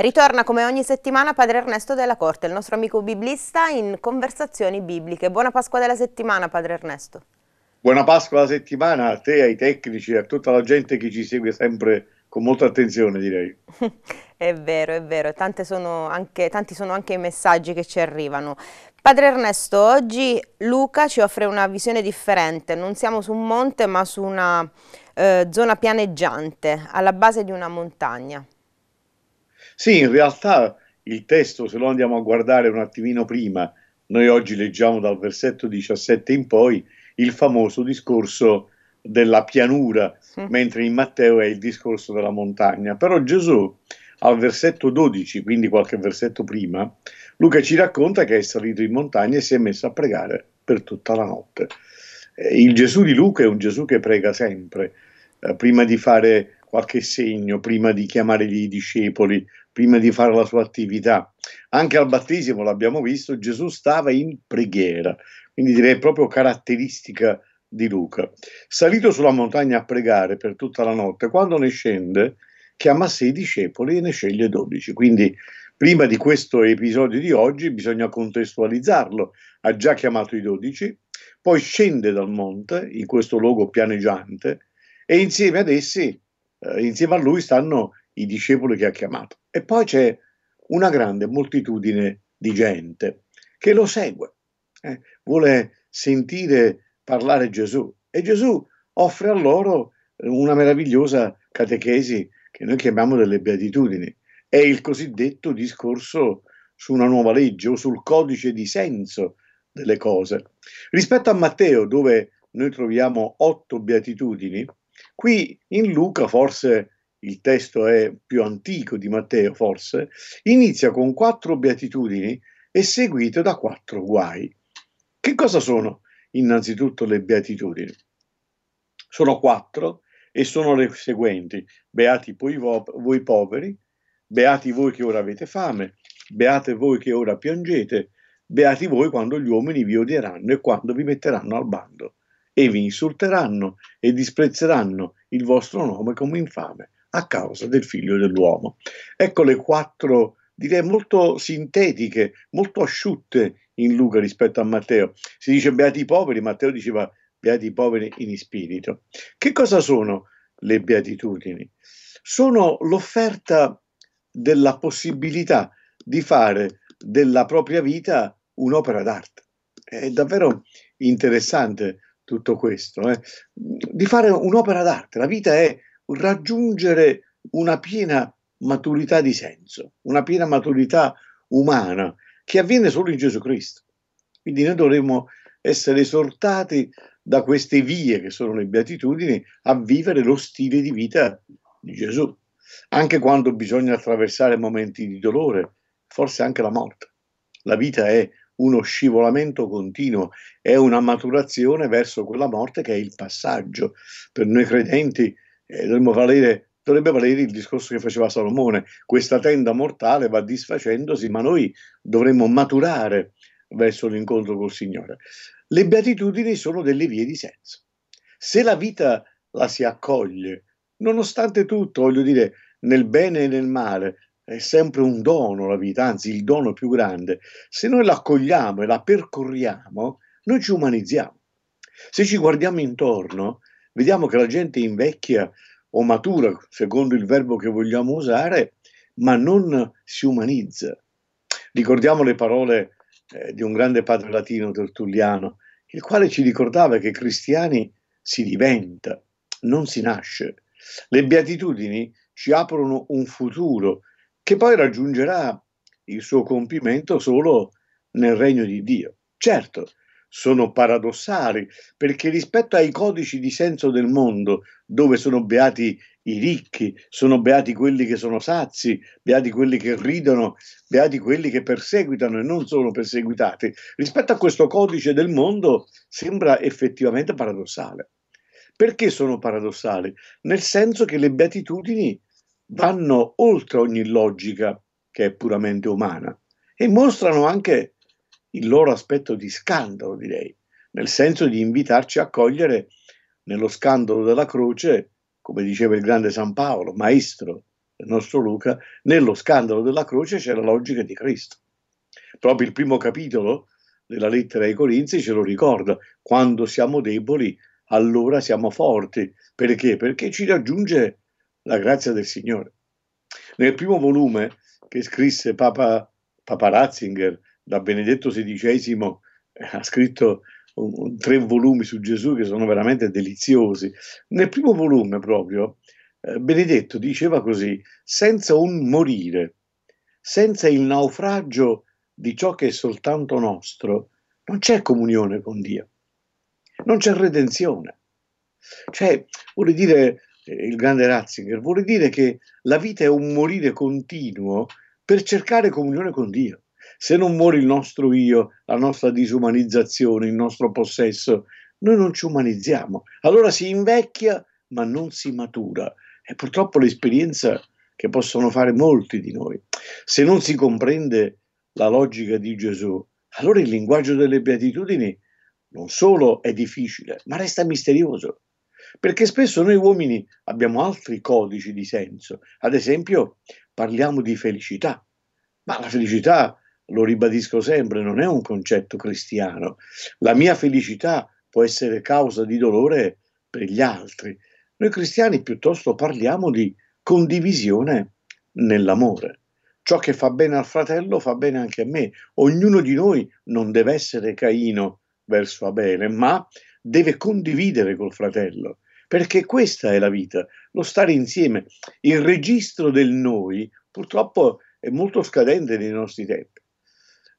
Ritorna come ogni settimana Padre Ernesto della Corte, il nostro amico biblista in conversazioni bibliche. Buona Pasqua della settimana, Padre Ernesto. Buona Pasqua della settimana a te, ai tecnici, a tutta la gente che ci segue sempre con molta attenzione, direi. è vero, è vero, sono anche, tanti sono anche i messaggi che ci arrivano. Padre Ernesto, oggi Luca ci offre una visione differente, non siamo su un monte ma su una eh, zona pianeggiante, alla base di una montagna. Sì, in realtà il testo, se lo andiamo a guardare un attimino prima, noi oggi leggiamo dal versetto 17 in poi il famoso discorso della pianura, sì. mentre in Matteo è il discorso della montagna. Però Gesù al versetto 12, quindi qualche versetto prima, Luca ci racconta che è salito in montagna e si è messo a pregare per tutta la notte. Il Gesù di Luca è un Gesù che prega sempre, eh, prima di fare qualche segno, prima di chiamare i discepoli, prima di fare la sua attività. Anche al battesimo, l'abbiamo visto, Gesù stava in preghiera, quindi direi proprio caratteristica di Luca. Salito sulla montagna a pregare per tutta la notte, quando ne scende, chiama sei discepoli e ne sceglie dodici. Quindi prima di questo episodio di oggi bisogna contestualizzarlo. Ha già chiamato i dodici, poi scende dal monte in questo luogo pianeggiante e insieme ad essi, eh, insieme a lui, stanno i discepoli che ha chiamato. E poi c'è una grande moltitudine di gente che lo segue, eh, vuole sentire parlare Gesù e Gesù offre a loro una meravigliosa catechesi che noi chiamiamo delle beatitudini. È il cosiddetto discorso su una nuova legge o sul codice di senso delle cose. Rispetto a Matteo, dove noi troviamo otto beatitudini, qui in Luca forse il testo è più antico di Matteo forse, inizia con quattro beatitudini e seguito da quattro guai. Che cosa sono innanzitutto le beatitudini? Sono quattro e sono le seguenti. Beati vo- voi poveri, beati voi che ora avete fame, beate voi che ora piangete, beati voi quando gli uomini vi odieranno e quando vi metteranno al bando e vi insulteranno e disprezzeranno il vostro nome come infame a causa del figlio dell'uomo. Ecco le quattro, direi molto sintetiche, molto asciutte in Luca rispetto a Matteo. Si dice beati i poveri, Matteo diceva beati i poveri in spirito. Che cosa sono le beatitudini? Sono l'offerta della possibilità di fare della propria vita un'opera d'arte. È davvero interessante tutto questo, eh? di fare un'opera d'arte. La vita è raggiungere una piena maturità di senso, una piena maturità umana che avviene solo in Gesù Cristo. Quindi noi dovremmo essere esortati da queste vie che sono le beatitudini a vivere lo stile di vita di Gesù, anche quando bisogna attraversare momenti di dolore, forse anche la morte. La vita è uno scivolamento continuo, è una maturazione verso quella morte che è il passaggio. Per noi credenti eh, valere, dovrebbe valere il discorso che faceva Salomone, questa tenda mortale va disfacendosi, ma noi dovremmo maturare verso l'incontro col Signore. Le beatitudini sono delle vie di senso. Se la vita la si accoglie, nonostante tutto, voglio dire, nel bene e nel male, è sempre un dono la vita, anzi il dono più grande. Se noi l'accogliamo e la percorriamo, noi ci umanizziamo. Se ci guardiamo intorno, Vediamo che la gente invecchia o matura, secondo il verbo che vogliamo usare, ma non si umanizza. Ricordiamo le parole eh, di un grande padre latino, Tertulliano, il quale ci ricordava che cristiani si diventa, non si nasce. Le beatitudini ci aprono un futuro che poi raggiungerà il suo compimento solo nel regno di Dio. Certo, sono paradossali, perché rispetto ai codici di senso del mondo, dove sono beati i ricchi, sono beati quelli che sono sazi, beati quelli che ridono, beati quelli che perseguitano e non sono perseguitati, rispetto a questo codice del mondo sembra effettivamente paradossale. Perché sono paradossali? Nel senso che le beatitudini vanno oltre ogni logica che è puramente umana e mostrano anche il loro aspetto di scandalo, direi, nel senso di invitarci a cogliere nello scandalo della croce, come diceva il grande San Paolo, maestro del nostro Luca, nello scandalo della croce c'è la logica di Cristo. Proprio il primo capitolo della lettera ai Corinzi ce lo ricorda, quando siamo deboli allora siamo forti. Perché? Perché ci raggiunge la grazia del Signore. Nel primo volume che scrisse Papa, Papa Ratzinger da Benedetto XVI eh, ha scritto tre volumi su Gesù che sono veramente deliziosi. Nel primo volume proprio eh, Benedetto diceva così, senza un morire, senza il naufragio di ciò che è soltanto nostro, non c'è comunione con Dio, non c'è redenzione. Cioè, vuole dire eh, il grande Ratzinger, vuole dire che la vita è un morire continuo per cercare comunione con Dio. Se non muore il nostro io, la nostra disumanizzazione, il nostro possesso, noi non ci umanizziamo. Allora si invecchia ma non si matura. È purtroppo l'esperienza che possono fare molti di noi. Se non si comprende la logica di Gesù, allora il linguaggio delle beatitudini non solo è difficile, ma resta misterioso. Perché spesso noi uomini abbiamo altri codici di senso. Ad esempio, parliamo di felicità, ma la felicità lo ribadisco sempre, non è un concetto cristiano. La mia felicità può essere causa di dolore per gli altri. Noi cristiani piuttosto parliamo di condivisione nell'amore. Ciò che fa bene al fratello fa bene anche a me. Ognuno di noi non deve essere Caino verso Abele, ma deve condividere col fratello, perché questa è la vita, lo stare insieme. Il registro del noi purtroppo è molto scadente nei nostri tempi.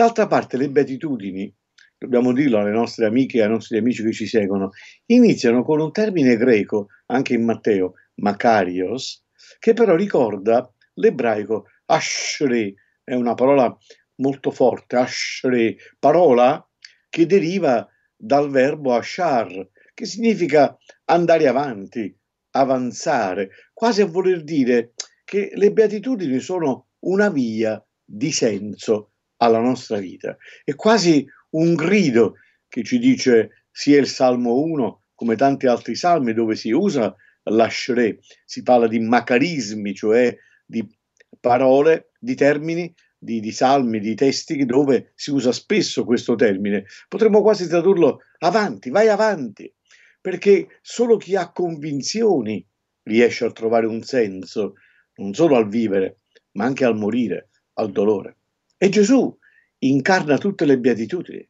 D'altra parte le beatitudini, dobbiamo dirlo alle nostre amiche e ai nostri amici che ci seguono, iniziano con un termine greco, anche in Matteo, Makarios, che però ricorda l'ebraico ashre, è una parola molto forte, ashre, parola che deriva dal verbo ashar, che significa andare avanti, avanzare, quasi a voler dire che le beatitudini sono una via di senso, alla nostra vita. È quasi un grido che ci dice sia il Salmo 1 come tanti altri salmi dove si usa l'ashre, si parla di macarismi, cioè di parole, di termini, di, di salmi, di testi dove si usa spesso questo termine. Potremmo quasi tradurlo avanti, vai avanti, perché solo chi ha convinzioni riesce a trovare un senso non solo al vivere, ma anche al morire, al dolore. E Gesù incarna tutte le beatitudini,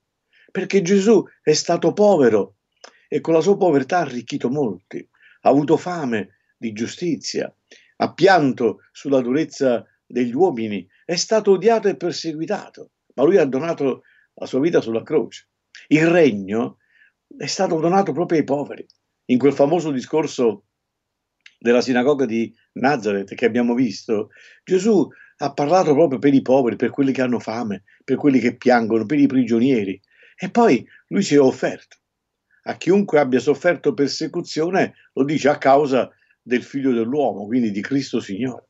perché Gesù è stato povero e con la sua povertà ha arricchito molti, ha avuto fame di giustizia, ha pianto sulla durezza degli uomini, è stato odiato e perseguitato, ma lui ha donato la sua vita sulla croce. Il regno è stato donato proprio ai poveri. In quel famoso discorso della sinagoga di Nazareth che abbiamo visto, Gesù ha parlato proprio per i poveri, per quelli che hanno fame, per quelli che piangono, per i prigionieri. E poi lui si è offerto. A chiunque abbia sofferto persecuzione, lo dice a causa del figlio dell'uomo, quindi di Cristo Signore.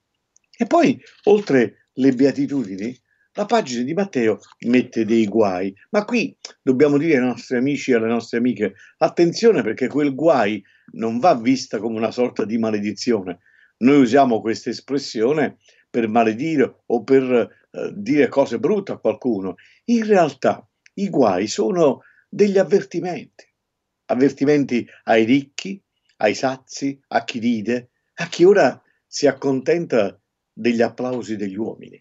E poi, oltre le beatitudini, la pagina di Matteo mette dei guai, ma qui dobbiamo dire ai nostri amici e alle nostre amiche, attenzione perché quel guai non va vista come una sorta di maledizione. Noi usiamo questa espressione per maledire o per eh, dire cose brutte a qualcuno. In realtà i guai sono degli avvertimenti, avvertimenti ai ricchi, ai sazi, a chi ride, a chi ora si accontenta degli applausi degli uomini.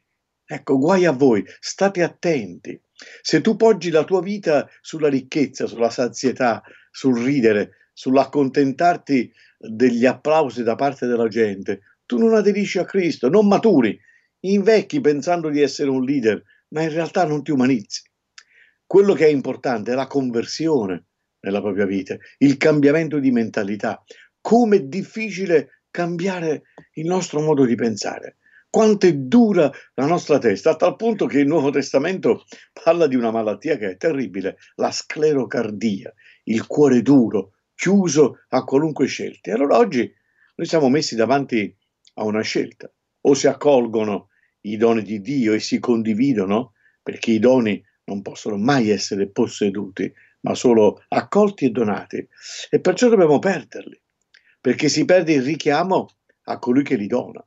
Ecco, guai a voi, state attenti. Se tu poggi la tua vita sulla ricchezza, sulla sazietà, sul ridere, sull'accontentarti degli applausi da parte della gente, tu non aderisci a Cristo, non maturi, invecchi pensando di essere un leader, ma in realtà non ti umanizzi. Quello che è importante è la conversione nella propria vita, il cambiamento di mentalità. Come è difficile cambiare il nostro modo di pensare. Quanto è dura la nostra testa, a tal punto che il Nuovo Testamento parla di una malattia che è terribile, la sclerocardia, il cuore duro, chiuso a qualunque scelta. E allora oggi noi siamo messi davanti a una scelta. O si accolgono i doni di Dio e si condividono, perché i doni non possono mai essere posseduti, ma solo accolti e donati, e perciò dobbiamo perderli, perché si perde il richiamo a colui che li dona.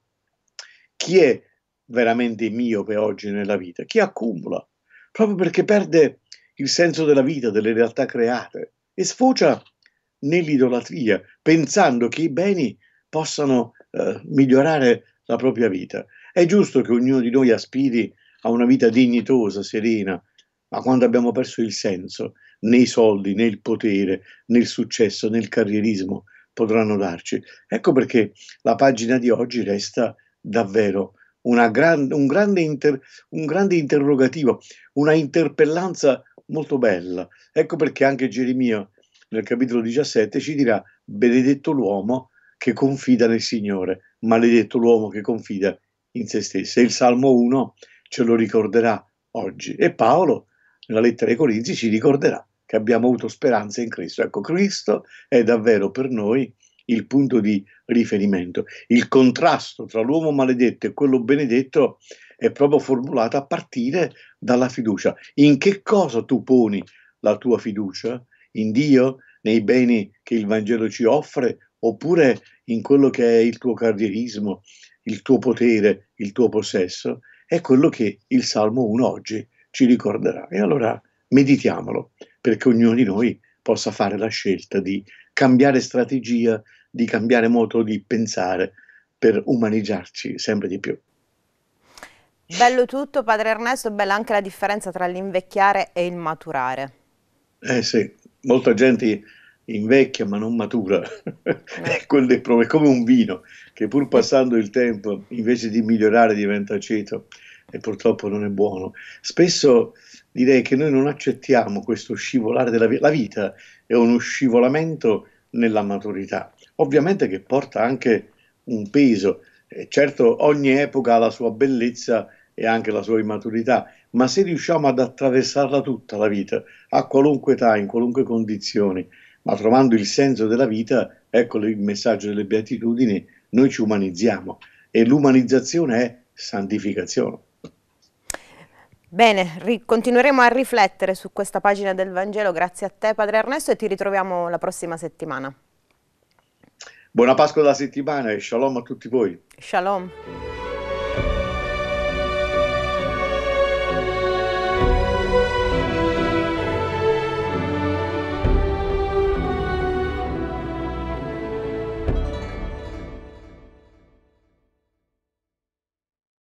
Chi è veramente miope oggi nella vita? Chi accumula? Proprio perché perde il senso della vita, delle realtà create e sfocia nell'idolatria, pensando che i beni possano eh, migliorare la propria vita. È giusto che ognuno di noi aspiri a una vita dignitosa, serena, ma quando abbiamo perso il senso, né i soldi, né il potere, né il successo, né il carrierismo potranno darci. Ecco perché la pagina di oggi resta davvero gran, un, grande inter, un grande interrogativo, una interpellanza molto bella. Ecco perché anche Geremia nel capitolo 17 ci dirà benedetto l'uomo che confida nel Signore, maledetto l'uomo che confida in se stesso. E il Salmo 1 ce lo ricorderà oggi. E Paolo, nella lettera ai Corinzi, ci ricorderà che abbiamo avuto speranza in Cristo. Ecco, Cristo è davvero per noi il punto di riferimento. Il contrasto tra l'uomo maledetto e quello benedetto è proprio formulato a partire dalla fiducia. In che cosa tu poni la tua fiducia? In Dio? Nei beni che il Vangelo ci offre oppure in quello che è il tuo carrierismo, il tuo potere, il tuo possesso, è quello che il Salmo 1 oggi ci ricorderà. E allora meditiamolo perché ognuno di noi possa fare la scelta di cambiare strategia, di cambiare modo di pensare per umanizzarci sempre di più. Bello tutto, padre Ernesto, bella anche la differenza tra l'invecchiare e il maturare. Eh sì, molta gente invecchia ma non matura, è eh. come un vino che pur passando il tempo invece di migliorare diventa aceto e purtroppo non è buono. Spesso direi che noi non accettiamo questo scivolare della vita, la vita è uno scivolamento nella maturità, ovviamente che porta anche un peso, e eh, certo ogni epoca ha la sua bellezza e anche la sua immaturità, ma se riusciamo ad attraversarla tutta la vita, a qualunque età, in qualunque condizione, ma trovando il senso della vita, ecco il messaggio delle beatitudini, noi ci umanizziamo e l'umanizzazione è santificazione. Bene, continueremo a riflettere su questa pagina del Vangelo, grazie a te Padre Ernesto e ti ritroviamo la prossima settimana. Buona Pasqua della settimana e shalom a tutti voi. Shalom.